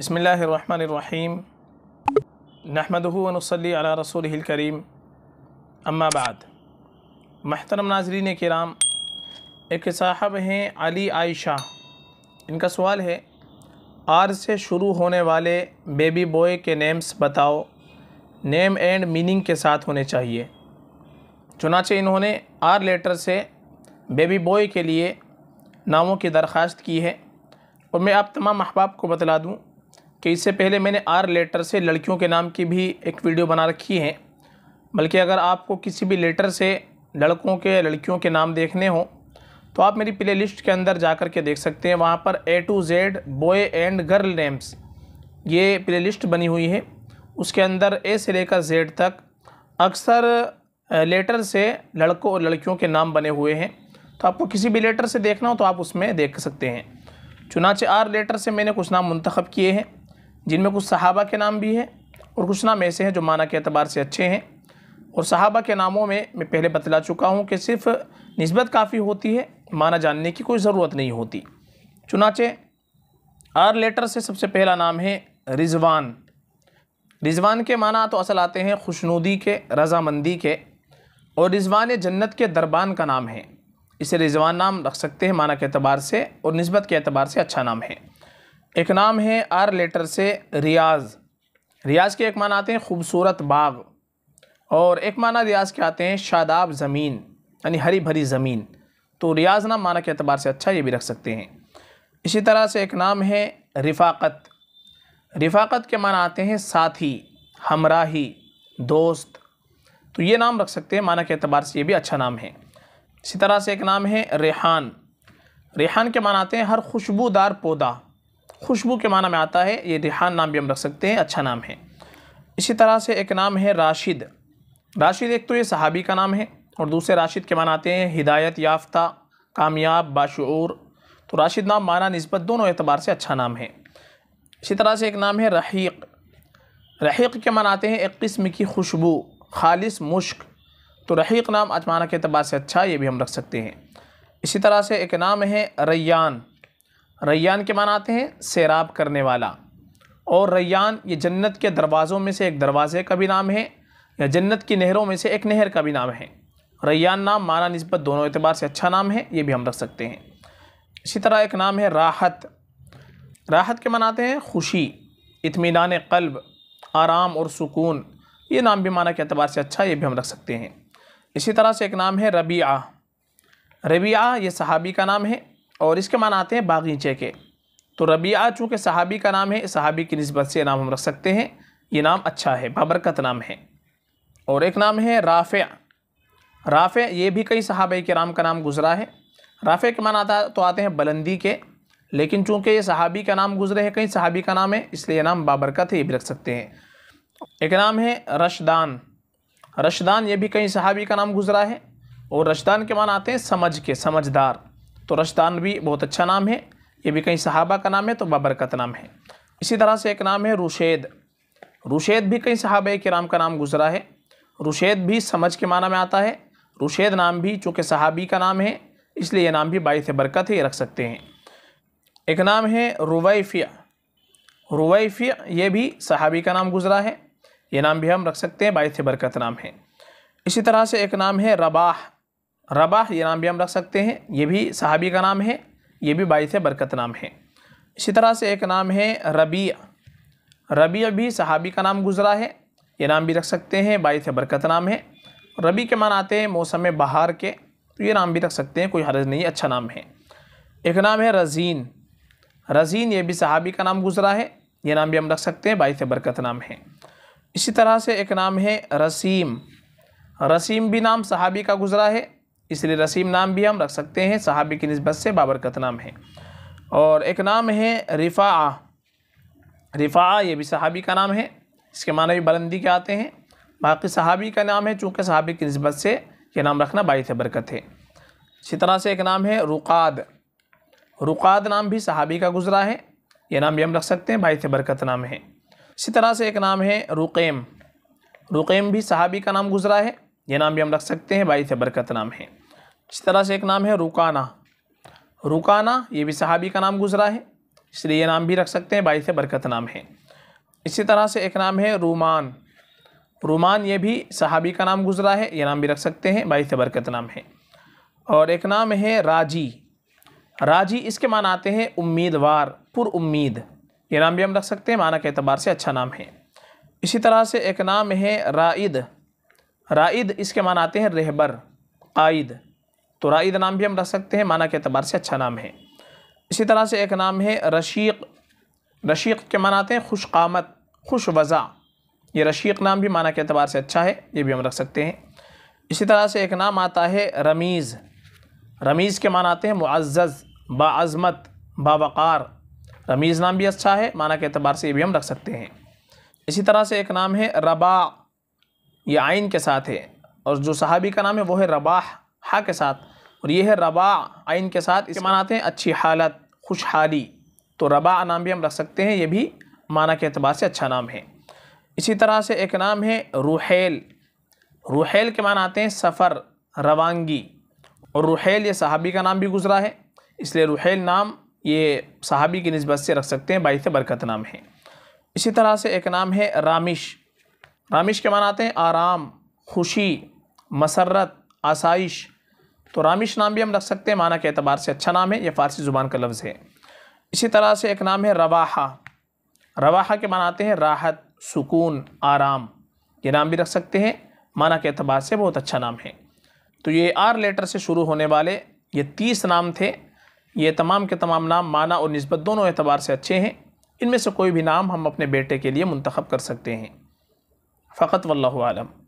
बसमीम नहमदनसली अला रसूल करीम अम्माबाद महतरम नाजरीन कराम एक साहब हैं अली आयशा इनका सवाल है आर से शुरू होने वाले बेबी बॉय के नेम्स बताओ नेम एंड मीनिंग के साथ होने चाहिए चुनाचे इन्होंने आर लेटर से बेबी बॉय के लिए नामों की दरख्वास्त की है और मैं आप तमाम अहबाब को बतला दूँ कि इससे पहले मैंने आर लेटर से लड़कियों के नाम की भी एक वीडियो बना रखी है बल्कि अगर आपको किसी भी लेटर से लड़कों के लड़कियों के नाम देखने हों तो आप मेरी प्ले लिस्ट के अंदर जा कर के देख सकते हैं वहाँ पर A to Z boy and girl names ये प्ले लिस्ट बनी हुई है उसके अंदर ए से लेकर जेड तक अक्सर लेटर से लड़कों और लड़कियों के नाम बने हुए हैं तो आपको किसी भी लेटर से देखना हो तो आप उसमें देख सकते हैं चुनाचे आर लेटर से मैंने कुछ नाम मंतखब किए हैं जिनमें कुछ सहाबा के नाम भी हैं और कुछ नाम ऐसे हैं जो माना के अतबार से अच्छे हैं और सहाबा के नामों में मैं पहले बतला चुका हूँ कि सिर्फ नस्बत काफ़ी होती है माना जानने की कोई ज़रूरत नहीं होती चुनाचे आर लेटर से सबसे पहला नाम है रिजवान रिजवान के माना तो असल आते हैं खुशनुदी के रजामंदी के और रिजवान जन्नत के दरबान का नाम है इसे रिजवान नाम रख सकते हैं माना के अतबार से और नस्बत के अतबार से अच्छा नाम है एक नाम है आर लेटर से रियाज रियाज के एक माना आते हैं खूबसूरत बाग और एक माना रियाज के आते हैं शादाब ज़मीन यानी हरी भरी ज़मीन तो रियाज नाम माना के अतबार से अच्छा ये भी रख सकते हैं इसी तरह से एक नाम है रिफ़ाक़त रिफ़ाक़त के माना आते हैं साथी हमराही दोस्त तो ये नाम रख सकते हैं माना के अतबार से ये भी अच्छा नाम है इसी तरह से एक नाम है रेहान रेहान के माना आते हैं हर खुशबूदार पौधा खुशबू के माना में आता है ये रिहान नाम भी हम रख सकते हैं अच्छा नाम है इसी तरह से एक नाम है राशिद राशिद एक तो ये सहाबी का नाम है और दूसरे राशिद के माना आते हैं हिदायत याफ्ता कामयाब बाशूर तो राशिद नाम माना नस्बत दोनों एतबार से अच्छा नाम है इसी तरह से एक नाम है रहीक रहीक के माना आते हैं एक किस्म की खुशबू खालिस मुश्क तो रहीक नाम अजमाना के अतबार से अच्छा ये भी हम रख सकते हैं इसी तरह से एक नाम है रैयान रैयान के माना आते हैं सैराब करने वाला और रैयान ये जन्नत के दरवाज़ों में से एक दरवाज़े का भी नाम है या जन्नत की नहरों में से एक नहर का भी नाम है रैयान नाम माना नस्बत दोनों एतबार से अच्छा नाम है ये भी हम रख सकते हैं इसी तरह एक नाम है राहत राहत के मनाते हैं खुशी इतमान कल्ब आराम और सुकून ये नाम भी माना के अतबार से अच्छा ये भी हम रख सकते हैं इसी तरह से एक नाम है रबिया रबिया ये सहाबी का नाम है और इसके मान आते हैं बागीचे के तो रबिया चूँकि सहाबी का नाम है सहाबी की नस्बत से नाम हम रख सकते हैं ये नाम अच्छा है बाबरकत नाम है और एक नाम है राफ़ राफ़ ये भी कई सहाब के नाम का नाम गुजरा है राफ़ के मान आता तो आते हैं बुलंदी के लेकिन चूँकि ये सहाबी का नाम गुजरे हैं कई सहाबी का नाम है इसलिए ये नाम बाबरकत है ये भी रख सकते हैं एक नाम है रशदान रशदान ये भी कई सहाबी का नाम गुजरा है और रशदान के मान आते हैं समझ के समझदार तो रशदान भी बहुत अच्छा नाम है ये भी कहीं सहाबा का नाम है तो बाबरकत नाम है इसी तरह से एक नाम है रुशेद रुशेद भी कई के कराम का नाम गुजरा है रुशेद भी समझ के माना में आता है रुशेद नाम भी चूँकि सहाबी का नाम है इसलिए यह नाम भी बायस बरकत ही रख सकते हैं एक नाम है रुवैफ़िया रुवैफ़िया ये भी सहाबी का नाम गुजरा है ये नाम भी हम रख सकते हैं बायस बरकत नाम है इसी तरह से एक नाम है रबाह रबा ये नाम भी हम रख सकते हैं ये भी सहाबी का नाम है ये भी बाईस बरकत नाम है इसी तरह से एक नाम है रबिया रबिया भी सहाबी का नाम गुजरा है ये नाम भी रख सकते हैं बाईस बरकत नाम है रबी के मान आते हैं मौसम बहार के तो ये नाम भी रख सकते हैं कोई हरज नहीं अच्छा नाम है एक नाम है रजीन रजीन ये भी सहाबी का नाम गुजरा है ये नाम भी हम रख सकते हैं बाईस बरकत नाम है इसी तरह से एक नाम है रसीम रसीम भी नाम सहाबी का गुजरा है इसलिए रसीम नाम भी हम रख सकते हैं सहाबी की नस्बत से बाबरकत नाम है और एक नाम है रिफ़ा रिफ़ा ये भी सहाबी का नाम है इसके माना भी बुलंदी के आते हैं बाकी सहाबी का नाम है चूँकि सहाबी की नस्बत से यह नाम रखना बायस बरकत है इसी तरह से एक नाम है रुकाद रुकाद नाम भी सहाबी का गुजरा है ये नाम भी हम रख सकते हैं बाईस बरकत नाम है इसी तरह से एक नाम है रुकेम रुकेम भी सहाबी का नाम गुजरा है ये नाम भी हम रख सकते हैं बाईस बरकत नाम है इस तरह से एक नाम है रुकाना रुकाना ये भी सहाबी का नाम गुजरा है इसलिए ये नाम भी रख सकते हैं बाईस बरकत नाम है इसी तरह से एक नाम है रुमान रुमान ये भी सहाबी का नाम गुजरा है ये नाम भी रख सकते हैं बाईस बरकत नाम है और एक नाम है राजी राजी इसके मान आते हैं उम्मीदवार पुर उम्मीद ये नाम भी हम रख सकते हैं माना के अतबार से अच्छा नाम है इसी तरह से एक नाम है राइद राइद इसके मान आते हैं रहबर आयद तुराइद तो नाम भी हम रख सकते हैं माना के अतबार से अच्छा नाम है इसी तरह से एक नाम है रशीक रशीक के माना आते हैं खुश कामत खुश वज़ा ये रशीक नाम भी माना के अतबार से अच्छा है ये भी हम रख सकते हैं इसी तरह से एक नाम आता है रमीज़ रमीज़ के माना आते हैं मुआज़ बाज़मत बावक़ार रमीज़ नाम भी अच्छा है माना के अतबार से ये भी हम रख सकते हैं इसी तरह से एक नाम है रबा ये आइन के साथ है और जो सहाबी का नाम है वो है रबाह हा के साथ और ये है रबा आइन के साथ इसके माना आते हैं अच्छी हालत खुशहाली तो रबा नाम भी हम रख सकते हैं ये भी माना के अतबार से अच्छा नाम है इसी तरह से एक नाम है रुहेल रुहेल के माना आते हैं सफ़र रवानगी और रुहेल ये सहाबी का नाम भी गुज़रा है इसलिए रुहेल नाम ये सहाबी की नस्बत से रख सकते हैं बाईस बरकत नाम है इसी तरह से एक नाम है रामिश रामिश के माना आते हैं आराम खुशी मसरत आसाइश तो रामिश नाम भी हम रख सकते हैं माना के अतबार से अच्छा नाम है यह फ़ारसी ज़ुबान का लफ्ज़ है इसी तरह से एक नाम है रवाहा रवाहा के माना आते हैं राहत सुकून आराम ये नाम भी रख सकते हैं माना के अतबार से बहुत अच्छा नाम है तो ये आर लेटर से शुरू होने वाले ये तीस नाम थे ये तमाम के तमाम नाम माना और नस्बत दोनों एतबार से अच्छे हैं इनमें से कोई भी नाम हम अपने बेटे के लिए मंतखब कर सकते हैं फ़कत वल्लम